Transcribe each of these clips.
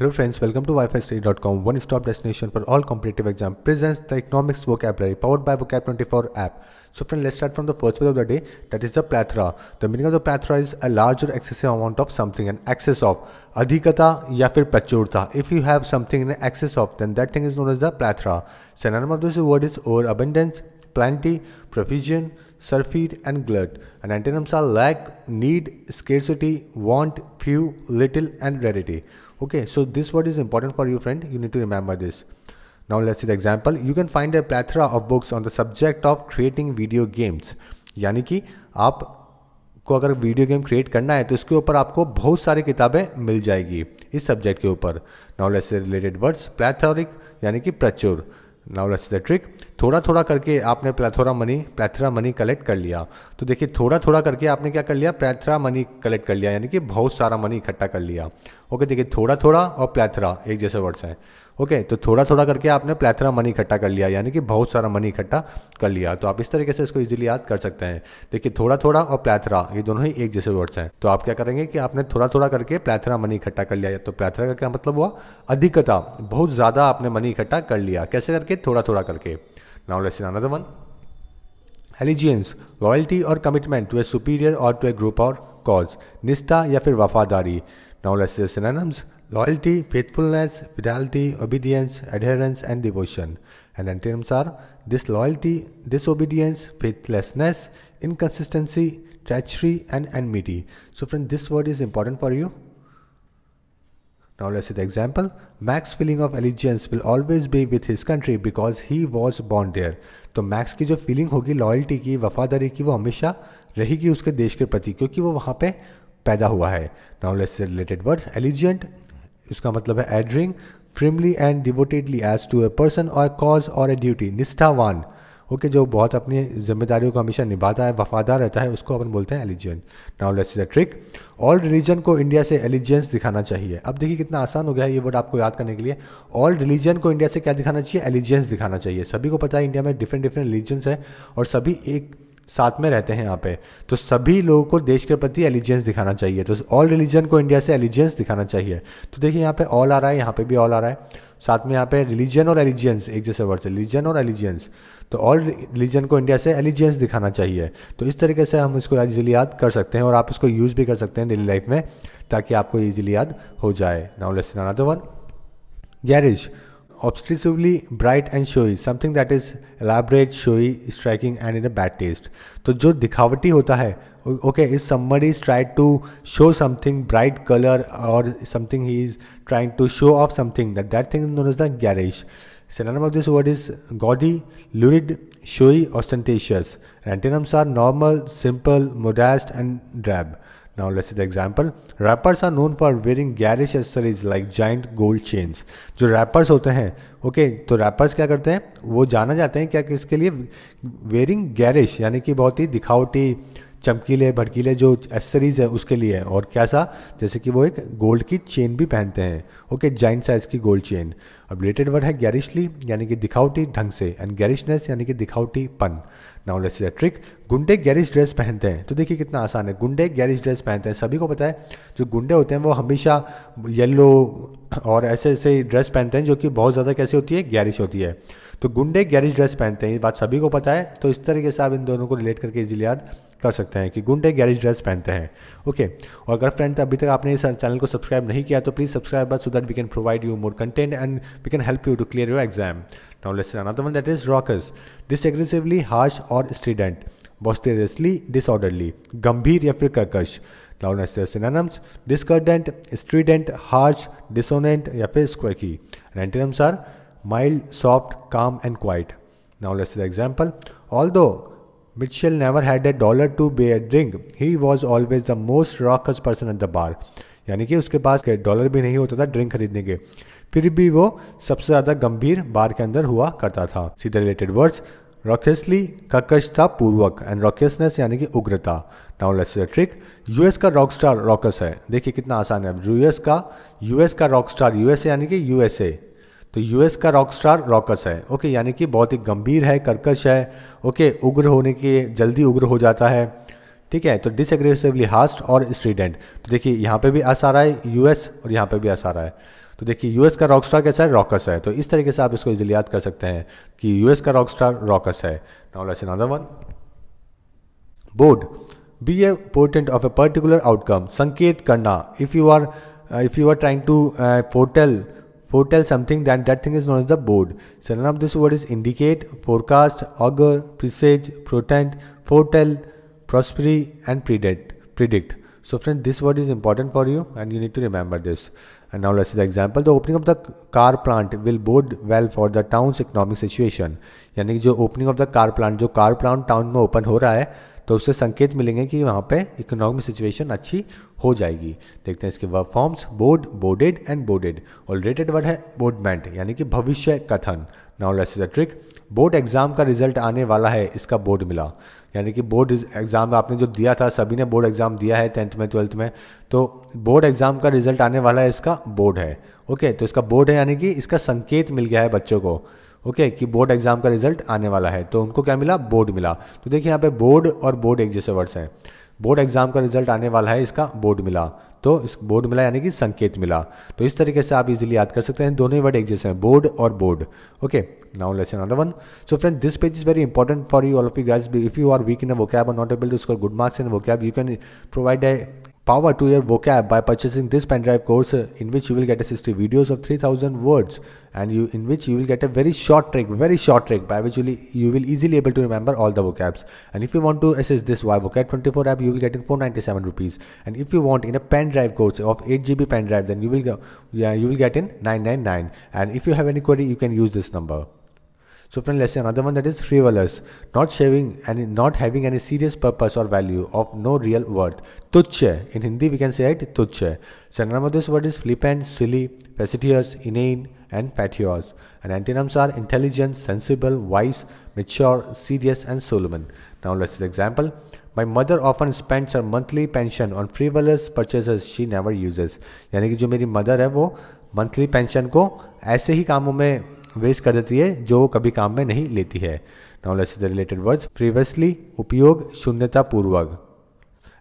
Hello friends, welcome to study.com, one-stop destination for all competitive exam. Presents the economics vocabulary powered by Vocab24 app. So friends, let's start from the first word of the day, that is the plethora. The meaning of the plethora is a large or excessive amount of something, an excess of. Adhikata ya fir prachurta. If you have something in excess of, then that thing is known as the plethora. Synonym of this word is overabundance, plenty, provision, surfeit, and glut. And antonyms are lack, need, scarcity, want, few, little, and rarity. Okay, so this word is important for you, friend. You need to remember this. Now let's see the example. You can find a plethora of books on the subject of creating video games. यानी कि आप को अगर video game create करना है तो इसके ऊपर आपको बहुत सारी किताबें मिल जाएगी इस सब्जेक्ट के ऊपर नॉलेज से रिलेटेड वर्ड्स प्लेथोरिक यानी कि प्रचुर नाउ लेट्स द ट्रिक थोड़ा थोड़ा करके आपने plethora money plethora money collect कर लिया तो देखिए थोड़ा थोड़ा करके आपने क्या कर लिया प्लेथरा मनी कलेक्ट कर लिया यानी कि बहुत सारा मनी इकट्ठा कर लिया ओके देखिए थोड़ा थोड़ा और प्लेथरा एक जैसे वर्ड्स हैं ओके तो थोड़ा थोड़ा करके आपने प्लेथरा मनी इकट्ठा कर लिया यानी कि बहुत सारा मनी इकट्ठा कर लिया तो आप इस तरीके से इसको इजीली याद कर सकते हैं देखिए थोड़ा थोड़ा और प्लेथरा ये दोनों ही एक जैसे वर्ड्स हैं तो आप क्या करेंगे कि आपने थोड़ा थोड़ा करके प्लेथरा मनी इकट्ठा कर लिया तो प्लेथरा का क्या मतलब हुआ अधिकता बहुत ज़्यादा आपने मनी इकट्ठा कर लिया कैसे करके थोड़ा थोड़ा करके now lesson another one allegiance loyalty और कमिटमेंट टू ए सुपीरियर और टू ए ग्रुप और कॉज निष्ठा या फिर वफादारी now lesson loyalty, faithfulness, fidelity, obedience, adherence, and devotion. And antonyms are disloyalty, disobedience, faithlessness, inconsistency, treachery, and enmity. So, friend, this word is important for you. Now let's see the example. Max feeling of allegiance will always be with his country because he was born there. तो Max की जो feeling होगी loyalty की वफादारी की वो हमेशा रहेगी उसके देश के प्रति क्योंकि वो वहाँ पे पैदा हुआ है नॉलेज से रिलेटेड वर्ड एलिजेंट इसका मतलब है adhering firmly and devotedly as to a person और कॉज और ए ड्यूटी निष्ठावान ओके जो बहुत अपनी जिम्मेदारियों को हमेशा निभाता है वफादार रहता है उसको अपन बोलते हैं allegiance now let's the trick all religion को इंडिया से एलिजियंस दिखाना चाहिए अब देखिए कितना आसान हो गया है ये वर्ड आपको याद करने के लिए ऑल रिलीजन को इंडिया से क्या दिखाना चाहिए एलिजियंस दिखाना चाहिए सभी को पता है इंडिया में डिफरेंट डिफरेंट रिलीजन्स हैं और सभी एक साथ में रहते हैं यहाँ पे तो सभी लोगों को देश के प्रति एलिजेंस दिखाना चाहिए तो ऑल रिलीजन को इंडिया से एलिजेंस दिखाना चाहिए तो देखिए यहाँ पे ऑल आ रहा है यहाँ पे भी ऑल आ रहा है साथ में यहाँ पे रिलीजन और एलिजेंस एक जैसे वर्ड से रिलीजन और एलिजेंस तो ऑल रिलीजन को इंडिया से एलिजेंस दिखाना चाहिए तो इस तरीके से हम इसको ईजिली याद कर सकते हैं और आप इसको यूज़ भी कर सकते हैं डेली लाइफ में ताकि आपको ईजिली याद हो जाए now let's one garish obtrusively bright and showy something that is elaborate showy striking and in a bad taste तो जो दिखावटी होता है okay if somebody is tried to show something bright color or something he is trying to show off something that that thing is known as the garish synonym of this word is gaudy lurid showy ostentatious antonyms are normal simple modest and drab Now let's see the example. Rappers are known for wearing garish accessories like giant gold chains. जो rappers होते हैं okay okay, तो rappers क्या करते हैं वो जाना जाते हैं क्या कि इसके लिए wearing garish यानी कि बहुत ही दिखावटी चमकीले भड़कीले जो एसेसरीज़ है उसके लिए है और कैसा जैसे कि वो एक गोल्ड की चेन भी पहनते हैं ओके जाइंट साइज की गोल्ड चेन अब रिलेटेड वर्ड है गैरिशली यानी कि दिखावटी ढंग से एंड गैरिशनेस यानी कि दिखावटी पन नाउ लेट्स अ ट्रिक गुंडे गैरिश ड्रेस पहनते हैं तो देखिए कितना आसान है गुंडे गैरिश ड्रेस पहनते हैं सभी को पता है जो गुंडे होते हैं वो हमेशा येलो और ऐसे ऐसे ड्रेस पहनते हैं जो कि बहुत ज़्यादा कैसी होती है गैरिश होती है तो गुंडे गैरिश ड्रेस पहनते हैं ये बात सभी को पता है तो इस तरीके से आप इन दोनों को रिलेट करके इजीली याद कर सकते हैं कि गुंडे गैरिश ड्रेस पहनते हैं ओके और अगर फ्रेंड अभी तक आपने इस चैनल को सब्सक्राइब नहीं किया तो please subscribe but so that we can provide you more content and we can help you to clear your exam now let's another one that is raucous disagreeably harsh और strident boisterously disorderly गंभीर या फिर कर्कश loudness से synonyms डिस्कर्डेंट स्ट्रीडेंट hertz dissonant या फिर squeaky antonyms are mild soft calm and quiet now let's the example although Mitchell never had a dollar to buy drink he was always the most raucous person at the bar यानी कि उसके पास dollar भी नहीं होता था drink खरीदने के फिर भी वो सबसे ज़्यादा गंभीर बार के अंदर हुआ करता था सीधे रिलेटेड वर्ड्स रॉकेसली कर्कशता पूर्वक एंड रॉकेसनेस यानी कि उग्रता नाउ लेट्स ट्रिक यूएस का रॉक स्टार रॉकस है देखिए कितना आसान है यूएस का यूएस का रॉक स्टार यूएसए यानी कि यूएसए तो यूएस का रॉक स्टार रॉकस है ओके यानी कि बहुत ही गंभीर है कर्कश है ओके उग्र होने के जल्दी उग्र हो जाता है ठीक है तो डिसएग्रेसिवली हास्ट और स्ट्रीडेंट तो देखिए यहाँ पे भी आसार है यूएस और यहाँ पे भी आसार है तो देखिए यूएस का रॉक स्टार कैसा है रॉकस है तो इस तरीके से आप इसको इजिली याद कर सकते हैं कि यूएस का रॉक स्टार रॉकस है now let's another one bode be a portent of a particular outcome संकेत करना if you are if you are trying to foretell foretell something that that thing is known as the bode sense of this word is indicate forecast augur presage portend foretell prophesy and predate predict So friend, this word is important for you and you need to remember this. And now let's see the example. The opening of the car plant will bode well for the town's economic situation. यानी कि जो opening of the car plant, जो car plant town में open हो रहा है तो उससे संकेत मिलेंगे कि वहाँ पे इकोनॉमिक सिचुएशन अच्छी हो जाएगी देखते हैं इसके work forms bode boded and boded और रिलेटेड वर्ड है बोर्डमेंट यानी कि भविष्य कथन now let's the trick board exam का रिजल्ट आने वाला है इसका बोर्ड मिला यानी कि बोर्ड एग्ज़ाम आपने जो दिया था सभी ने बोर्ड एग्ज़ाम दिया है टेंथ में ट्वेल्थ में तो बोर्ड एग्ज़ाम का रिजल्ट आने वाला है इसका बोर्ड है ओके okay, तो इसका बोर्ड है यानी कि इसका संकेत मिल गया है बच्चों को ओके okay, कि बोर्ड एग्जाम का रिजल्ट आने वाला है तो उनको क्या मिला बोर्ड मिला तो देखिए यहाँ पे बोर्ड और बोर्ड एक जैसे वर्ड्स हैं बोर्ड एग्जाम का रिजल्ट आने वाला है इसका बोर्ड मिला तो इस बोर्ड मिला यानी कि संकेत मिला तो इस तरीके से आप इजीली याद कर सकते हैं दोनों ही वर्ड एक जैसे हैं बोर्ड और board okay now let's another one so friend this page is very important for you all of you guys if you are weak in vocab not able to score good marks in vocab you can provide a power to your vocab by purchasing this pen drive course uh, in which you will get a 60 videos of 3000 words and you in which you will get a very short trick very short trick by which you, you will easily able to remember all the vocabs and if you want to assist this via vocab 24 app you will get in 497 rupees and if you want in a pen drive course of 8 gb pen drive then you will go yeah you will get in 999 and if you have any query you can use this number So friend, let's see another one that is frivolous, not having any not having any serious purpose or value of no real worth. Tuchya. In Hindi we can say it tuchya. Synonym of this word is flippant, silly, facetious, inane, and fatuous. And antonyms are intelligent, sensible, wise, mature, serious, and Solomon. Now let's see the example. My mother often spends her monthly pension on frivolous purchases she never uses. यानी कि जो मेरी mother है वो monthly pension को ऐसे ही कामों में वेस्ट कर देती है जो कभी काम में नहीं लेती है knowledge the related words previously उपयोग शून्यतापूर्वक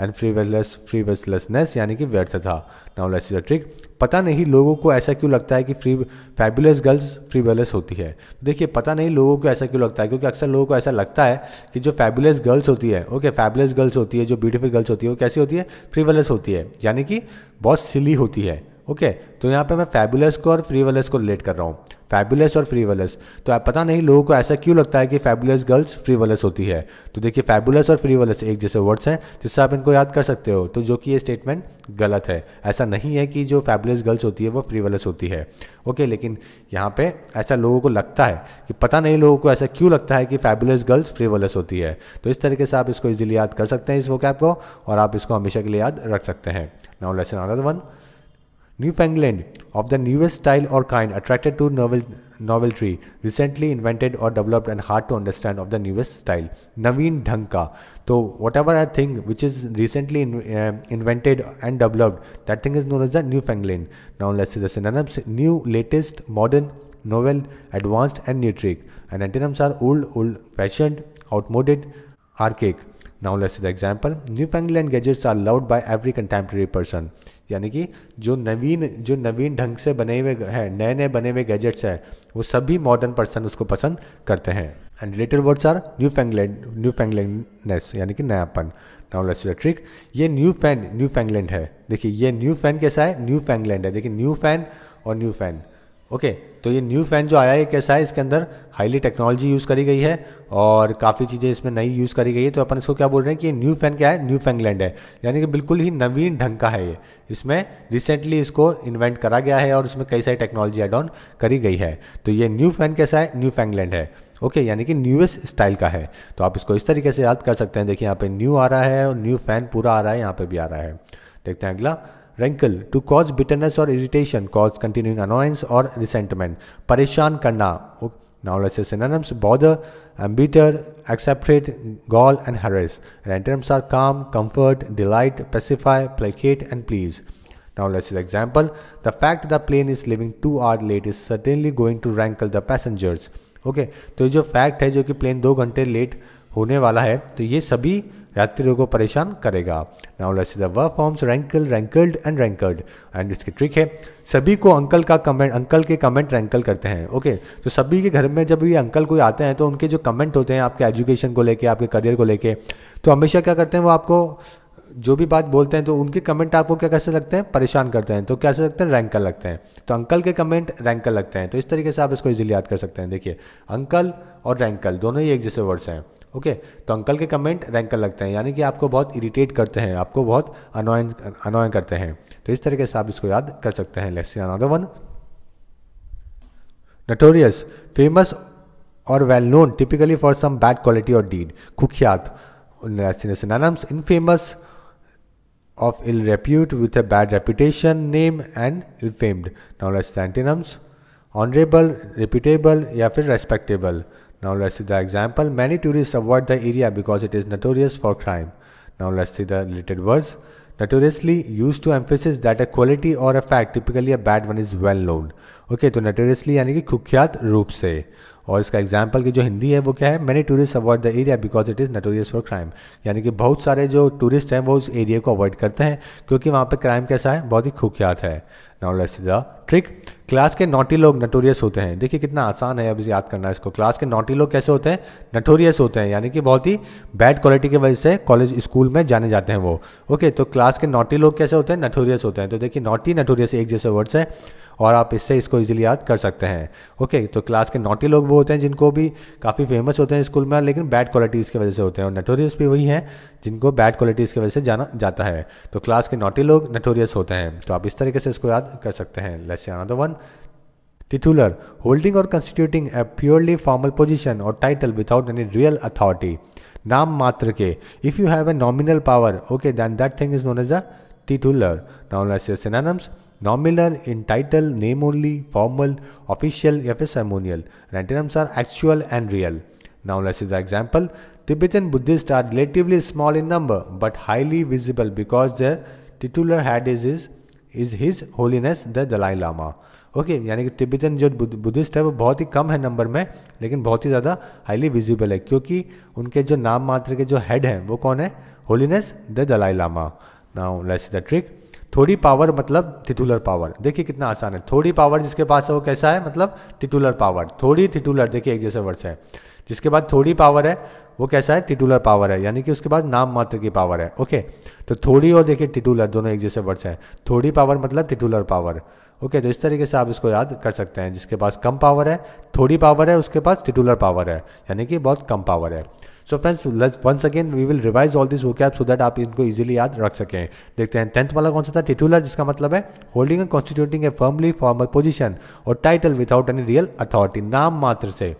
एंड फ्रीवेसलेस फ्रीवेसलेसनेस यानी कि था नाउ लेट्स द ट्रिक पता नहीं लोगों को ऐसा क्यों लगता है कि फ्री फैबुलस गर्ल्स फ्रीवेलस होती है देखिए पता नहीं लोगों को ऐसा क्यों लगता है क्योंकि अक्सर लोगों को ऐसा लगता है कि जो फैबुलस गर्ल्स होती है ओके फैबुलस गर्ल्स होती है जो ब्यूटीफुल गर्ल्स होती है वो कैसी होती है फ्रीवेलस होती है यानी कि बहुत सिली होती है ओके तो यहाँ पे मैं फैबुलस को और फ्रीवलस को रिलेट कर रहा हूँ फैबुलस और फ्रीवलस तो आप पता नहीं लोगों को ऐसा क्यों लगता है कि फैबुलस गर्ल्स फ्रीवलस होती है तो देखिए फैबुलस और फ्रीवलस एक जैसे वर्ड्स हैं जिससे आप इनको याद कर सकते हो तो जो कि ये स्टेटमेंट गलत है ऐसा नहीं है कि जो फैबुलस गर्ल्स होती है वो फ्रीवलस होती है ओके लेकिन यहाँ पे ऐसा लोगों को लगता है कि पता नहीं लोगों को ऐसा क्यों लगता है कि फैबुलस गर्ल्स फ्रीवलस होती है तो इस तरीके से आप इसको ईजिली याद कर सकते हैं इस वो को और आप इसको हमेशा के लिए याद रख सकते हैं now lesson another one Newfoundland, of the newest style or kind, attracted to novel novelty, recently invented or developed and hard to understand of the newest style. Naveen Dhanka. So whatever a thing which is recently in, uh, invented and developed, that thing is known as the Newfoundland. Now let's see the synonyms: new, latest, modern, novel, advanced, and new trick. And antonyms are old, old-fashioned, outmoded, archaic. Now let's the example newfangled gadgets are loved by every contemporary person यानी कि जो नवीन जो नवीन ढंग से बने हुए हैं नए नए बने हुए गैजेट्स हैं वो सभी मॉडर्न पर्सन उसको पसंद करते हैं and related words are newfangled newfangledness यानी कि नयापन नाउ लेट्स द ट्रिक ये न्यू फैन न्यू फैंगलैंड है देखिए ये न्यू फैन कैसा है न्यू फैंगलैंड है देखिए न्यू फैन और न्यू फैन ओके तो ये न्यू फैन जो आया है कैसा है इसके अंदर हाईली टेक्नोलॉजी यूज़ करी गई है और काफ़ी चीज़ें इसमें नई यूज़ करी गई है तो अपन इसको क्या बोल रहे हैं कि ये न्यू फैन क्या है न्यू फैंगलैंड है यानी कि बिल्कुल ही नवीन ढंग का है ये इसमें रिसेंटली इसको इन्वेंट करा गया है और इसमें कई सारी टेक्नोलॉजी एड ऑन करी गई है तो ये न्यू फैन कैसा है न्यू फैंगलैंड है ओके okay, यानी कि न्यूएस्ट स्टाइल का है तो आप इसको इस तरीके से याद कर सकते हैं देखिए यहाँ पे न्यू आ रहा है और न्यू फैन पूरा आ रहा है यहाँ पे भी आ रहा है देखते हैं अगला rankle to cause bitterness or irritation cause continuing annoyance or resentment pareshan karna okay. now let's say synonyms bother embitter exasperate gall and harass and antonyms are calm comfort delight pacify placate and please now let's see the example the fact the plane is leaving 2 hours late is certainly going to rankle the passengers okay, तो ये जो fact है जो कि plane दो घंटे होने वाला है तो ये सभी यात्रियों को परेशान करेगा now let's the work forms rankle rankled and rankled and इसकी ट्रिक है सभी को अंकल का कमेंट अंकल के कमेंट रैंकल करते हैं ओके okay? तो सभी के घर में जब भी अंकल कोई आते हैं तो उनके जो कमेंट होते हैं आपके एजुकेशन को लेके आपके करियर को लेके तो हमेशा क्या करते हैं वो आपको जो भी बात बोलते हैं तो उनके कमेंट आपको क्या कैसे लगते हैं परेशान करते हैं तो कैसे लगते हैं रैंकल लगते हैं तो अंकल के कमेंट रैंकल लगते हैं तो इस तरीके से आप इसको इजीली याद कर सकते हैं देखिए अंकल और रैंकल दोनों ही एक जैसे वर्ड्स हैं ओके तो अंकल के कमेंट रैंकल लगते हैं यानी कि आपको बहुत इरीटेट करते हैं आपको बहुत अनोय अनोय करते हैं तो इस तरीके से आप इसको याद कर सकते हैं लेट्स वन नटोरियस फेमस और well known typically for some bad quality और डीड कुख्यात infamous of ill repute with a bad reputation, name, and ill famed. Now let's the antonyms. Honorable, reputable, या respectable. Now let's see the example. Many tourists avoid the area because it is notorious for crime. Now let's see the related words. Notoriously used to emphasize that a quality or a fact, typically a bad one is well known. Okay, so notoriously यानी कि कुख्यात रूप से. और इसका example की जो हिंदी है वो क्या है many tourist avoid the area because it is notorious for crime यानी कि बहुत सारे जो टूरिस्ट हैं वो उस एरिया को अवॉइड करते हैं क्योंकि वहाँ पर क्राइम कैसा है बहुत ही खुख्यात है नॉलेज द ट्रिक क्लास के नोटी लोग नटोरियस होते हैं देखिए कितना आसान है अब याद करना इसको क्लास के नोटी लोग कैसे होते हैं नटोरियस होते हैं यानी कि बहुत ही बैड क्वालिटी की वजह से कॉलेज स्कूल में जाने जाते हैं वो ओके तो क्लास के नोटी लोग कैसे होते हैं नटोरियस होते हैं तो देखिए नोटी नटोरियस एक जैसे वर्ड्स हैं और आप इससे इसको इजीली याद कर सकते हैं ओके तो क्लास के नोटी लोग वो होते हैं जिनको भी काफ़ी फेमस होते हैं स्कूल में लेकिन बैड क्वालिटीज़ की वजह से होते हैं और नटोरियस भी वही हैं जिनको बैड क्वालिटीज़ की वजह से जाना जाता है तो क्लास के नोटी लोग नटोरियस होते हैं तो आप इस तरीके से इसको याद कर सकते हैं let's another one Titular, holding or constituting a purely formal position or title without any real authority. Nam matrake if you have a nominal power, okay, then that thing is known as a titular. Now let's say synonyms. Nominal in title, name only, formal, official, या ceremonial. And antonyms are actual and real. Now let's see the example. Tibetan Buddhists are relatively small in number but highly visible because their titular head is, is is his holiness the Dalai Lama okay यानी कि Tibetan जो Buddhist है वो बहुत ही कम है number में लेकिन बहुत ही ज़्यादा हाईली विजिबल है क्योंकि उनके जो नाम मात्र के जो हेड हैं वो कौन है holiness the Dalai Lama now let's the trick थोड़ी पावर मतलब टिटुलर पावर देखिए कितना आसान है थोड़ी पावर जिसके पास है वो कैसा है मतलब टिटुलर पावर थोड़ी टिटुलर देखिए एक जैसे वर्ड्स है जिसके बाद थोड़ी पावर है वो कैसा है टिटुलर पावर है यानी कि उसके बाद नाम मात्र की पावर है ओके तो थोड़ी और देखिए टिटुलर दोनों एक जैसे वर्ड्स हैं थोड़ी पावर मतलब टिटुलर पावर ओके तो इस तरीके से आप इसको याद कर सकते हैं जिसके पास कम पावर है थोड़ी पावर है उसके पास टिटुलर पावर है यानी कि बहुत कम पावर है so friends once again we will revise all this vocab so that आप इनको इजीली याद रख सकें देखते हैं टेंथ वाला कौन सा था टिटुलर जिसका मतलब है holding and constituting a firmly formal position और title without any real authority नाम मात्र से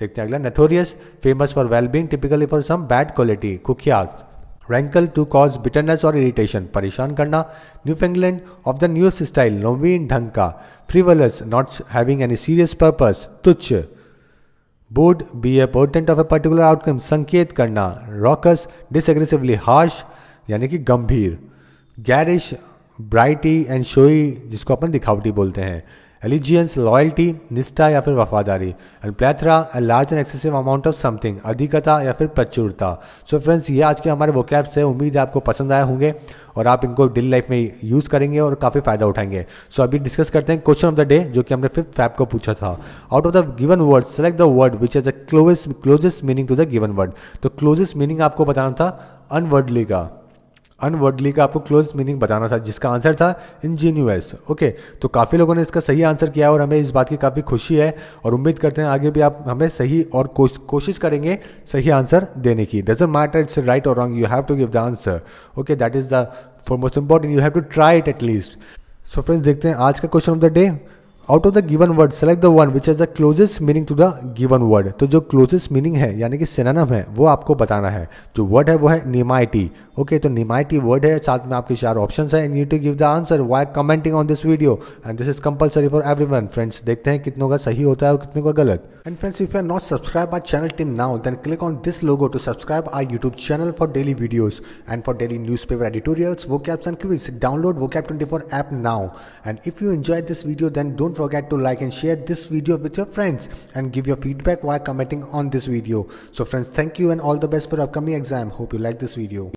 देखते हैं अगला notorious famous for wellbeing typically for some bad quality कुख्यात रैंकल टू कॉज बिटरनेस और इरिटेशन परेशान करना newfangled of the new style नोवीन ढंग का frivolous not having any serious purpose तुच्छ bode be a portent of a particular outcome संकेत करना रॉकस डिसग्रेसिवली हार्श यानी कि गंभीर गैरिश ब्राइटी एंड शोई जिसको अपन दिखावटी बोलते हैं एलिजियंस लॉयल्टी निष्ठा या फिर वफादारी and plethora a large and excessive amount of something अधिकता या फिर प्रचुरता सो so फ्रेंड्स ये आज के हमारे वो कैब्स हैं उम्मीद है आपको पसंद आए होंगे और आप इनको डेली लाइफ में यूज़ करेंगे और काफ़ी फ़ायदा उठाएंगे सो so अभी डिस्कस करते हैं क्वेश्चन ऑफ द डे जो कि हमने फिफ्थ फैप को पूछा था out of the given word select the word which is the closest closest meaning to the given word तो क्लोजेस्ट मीनिंग आपको बताना था अनवर्डली का अनवर्डली का आपको क्लोज मीनिंग बताना था जिसका आंसर था इंजीनियस ओके तो काफ़ी लोगों ने इसका सही आंसर किया और हमें इस बात की काफ़ी खुशी है और उम्मीद करते हैं आगे भी आप हमें सही और कोशिश करेंगे सही आंसर देने की डजेंट मैटर इट्स राइट और wrong you have to give the answer okay that is the foremost important you have to try it at least so friends देखते हैं आज का question of the day out of the given word select the one which is the closest meaning to the given word तो जो closest meaning है यानी कि सिनानम है वो आपको बताना है जो वर्ड है वो है निमाइटी ओके okay, तो निमाइटी वर्ड है साथ में आपके चार ऑप्शन है you to give the answer by commenting on this video and this is compulsory for every friends देखते हैं कितनों का सही होता है और कितनों का गलत And friends, if you are not subscribed our channel till now, then click on this logo to subscribe our YouTube channel for daily videos and for daily newspaper editorials, vocabs and quiz. Download Vocab24 app now. And if you enjoyed this video, then don't forget to like and share this video with your friends and give your feedback while commenting on this video. So friends, thank you and all the best for upcoming exam. Hope you like this video.